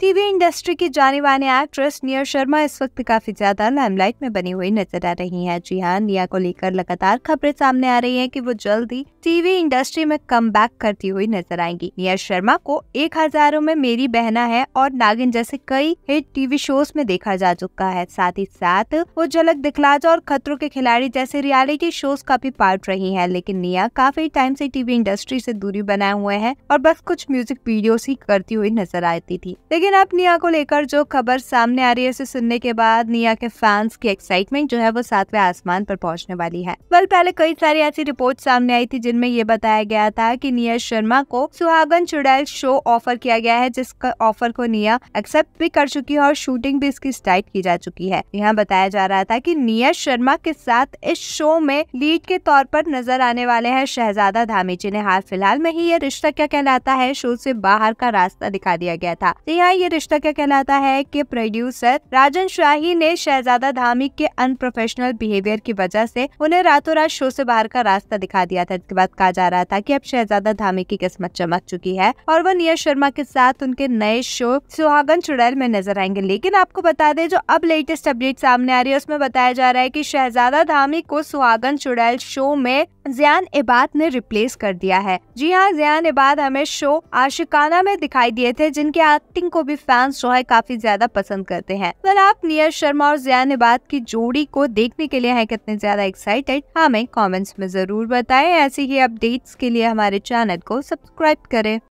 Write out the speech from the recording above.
TV industry की जाने माने एक्ट्रेस निया शर्मा इस वक्त काफी ज्यादा लाइमलाइट में बनी हुई नजर आ रही हैं। जी हाँ निया को लेकर लगातार खबरें सामने आ रही हैं कि वो जल्द ही टीवी इंडस्ट्री में कम बैक करती हुई नजर आएंगी निया शर्मा को एक हजारों में मेरी बहना है और नागिन जैसे कई हिट टीवी शोज में देखा जा चुका है साथ ही साथ वो झलक दिखलाजा और खतरों के खिलाड़ी जैसे रियालिटी शोज का भी पार्ट रही है लेकिन निया काफी टाइम से टीवी इंडस्ट्री से दूरी बनाए हुए है और बस कुछ म्यूजिक वीडियो ही करती हुई नजर आती थी लेकिन लेकिन अब निया को लेकर जो खबर सामने आ रही है उसे सुनने के बाद निया के फैंस की एक्साइटमेंट जो है वो सातवें आसमान पर पहुंचने वाली है वल पहले कई सारी ऐसी रिपोर्ट सामने आई थी जिनमें ये बताया गया था की निया शर्मा को सुहागन चुड़ैल शो ऑफर किया गया है जिसका ऑफर को निया एक्सेप्ट भी कर चुकी है और शूटिंग भी इसकी स्टार्ट की जा चुकी है यहाँ बताया जा रहा था की निया शर्मा के साथ इस शो में लीड के तौर पर नजर आने वाले है शहजादा धामी जिन्हें हाल फिलहाल में ही ये रिश्ता क्या कहलाता है शो से बाहर का रास्ता दिखा दिया गया था यहाँ ये रिश्ता क्या कहलाता है कि प्रोड्यूसर राजन शाही ने शहजादा धामी के अनप्रोफेशनल बिहेवियर की वजह से उन्हें रातों रात शो से बाहर का रास्ता दिखा दिया था इसके बाद कहा जा रहा था कि अब शहजादा धामी की किस्मत चमक चुकी है और वो नियर शर्मा के साथ उनके नए शो सुहागन चुड़ैल में नजर आएंगे लेकिन आपको बता दें जो अब लेटेस्ट अपडेट सामने आ रही है उसमें बताया जा रहा है की शहजादा धामी को सुहागन चुड़ैल शो में जियान इबाद ने रिप्लेस कर दिया है जी हाँ जियान इबाद हमें शो आशिकाना में दिखाई दिए थे जिनके एक्टिंग को भी फैंस जो है काफी ज्यादा पसंद करते हैं अगर आप नियर शर्मा और जया निबाद की जोड़ी को देखने के लिए है कितने ज्यादा एक्साइटेड हमें कॉमेंट्स में जरूर बताए ऐसे ही अपडेट्स के लिए हमारे चैनल को सब्सक्राइब करें